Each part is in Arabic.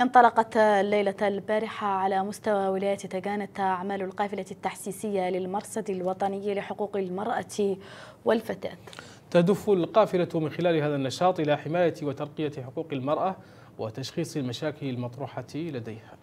انطلقت الليلة البارحة على مستوى ولاية تجانت أعمال القافلة التحسيسية للمرصد الوطني لحقوق المرأة والفتاة تدف القافلة من خلال هذا النشاط إلى حماية وترقية حقوق المرأة وتشخيص المشاكل المطروحة لديها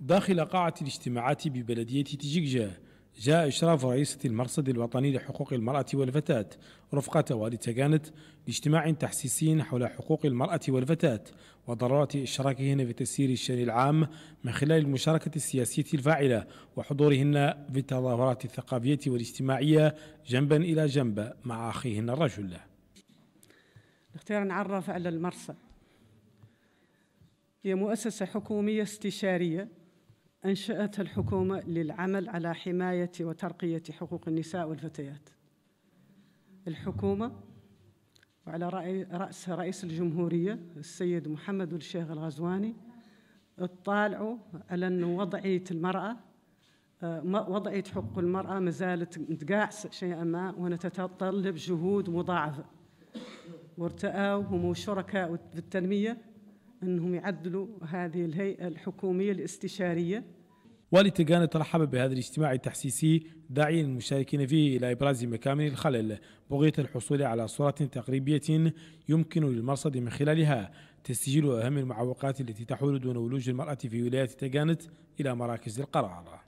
داخل قاعة الاجتماعات ببلدية تجيجة جاء إشراف رئيسة المرصد الوطني لحقوق المرأة والفتاة رفقة والد كانت لاجتماع تحسيسي حول حقوق المرأة والفتاة وضرورة إشراكهن في تسيير الشأن العام من خلال المشاركة السياسية الفاعلة وحضورهن في التظاهرات الثقافية والاجتماعية جنبا إلى جنب مع أخيهن الرجل نختار نعرف على المرصد هي مؤسسة حكومية استشارية أنشأت الحكومة للعمل على حماية وترقية حقوق النساء والفتيات الحكومة وعلى رأسها رئيس الجمهورية السيد محمد الشيخ الغزواني اطالعوا على أن وضعية المرأة آه، وضعية حقوق المرأة ما زالت متقاعسة شيئا ما وتتطلب جهود مضاعفة وارتأوا هم شركاء في التنمية أنهم يعدلوا هذه الهيئة الحكومية الاستشارية والي تقاني ترحب بهذا الاجتماع التحسيسي داعيا المشاركين فيه إلى إبراز مكامن الخلل بغية الحصول على صورة تقريبية يمكن للمرصد من خلالها تسجيل أهم المعوقات التي تحول دون ولوج المرأة في ولاية تقانت إلى مراكز القرار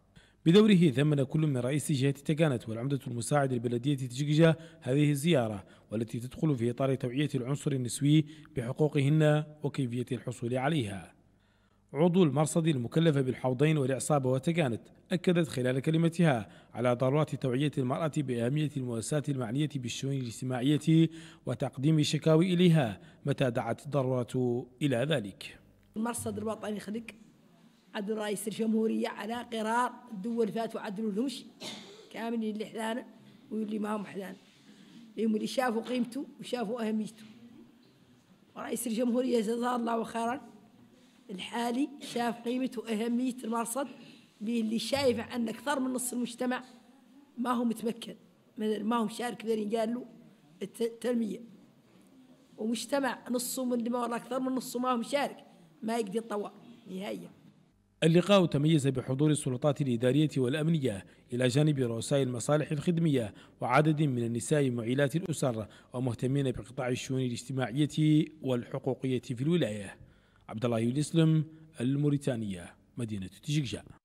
بدوره ثمن كل من رئيس جهة تكانت والعمدة المساعد البلدية تججة هذه الزيارة والتي تدخل في إطار توعية العنصر النسوي بحقوقهن وكيفية الحصول عليها عضو المرصد المكلف بالحوضين والإعصابة وتكانت أكدت خلال كلمتها على ضرورة توعية المرأة بأهمية المؤسسات المعنية بالشؤون الاجتماعية وتقديم الشكاوي إليها متى دعت الضرورة إلى ذلك المرصد الوطني خلق عبد رئيس الجمهورية على قرار الدول فاتوا عدلوا لهمش كاملين اللي حدانا واللي ما هم حدانا هم اللي شافوا قيمته وشافوا أهميته ورئيس الجمهورية جزاه الله خيرا الحالي شاف قيمته وأهمية المرصد اللي شايف أن أكثر من نص المجتمع ما هو متمكن ما هو مشارك ذي قال له التنمية ومجتمع نصه من اللي ما أكثر من نصه ما هو مشارك ما يقدر يتطور نهائياً اللقاء تميز بحضور السلطات الإدارية والأمنية إلى جانب رؤساء المصالح الخدمية وعدد من النساء معيلات الأسر ومهتمين بقطاع الشؤون الاجتماعية والحقوقية في الولاية عبد الله الموريتانية مدينة تشيكجان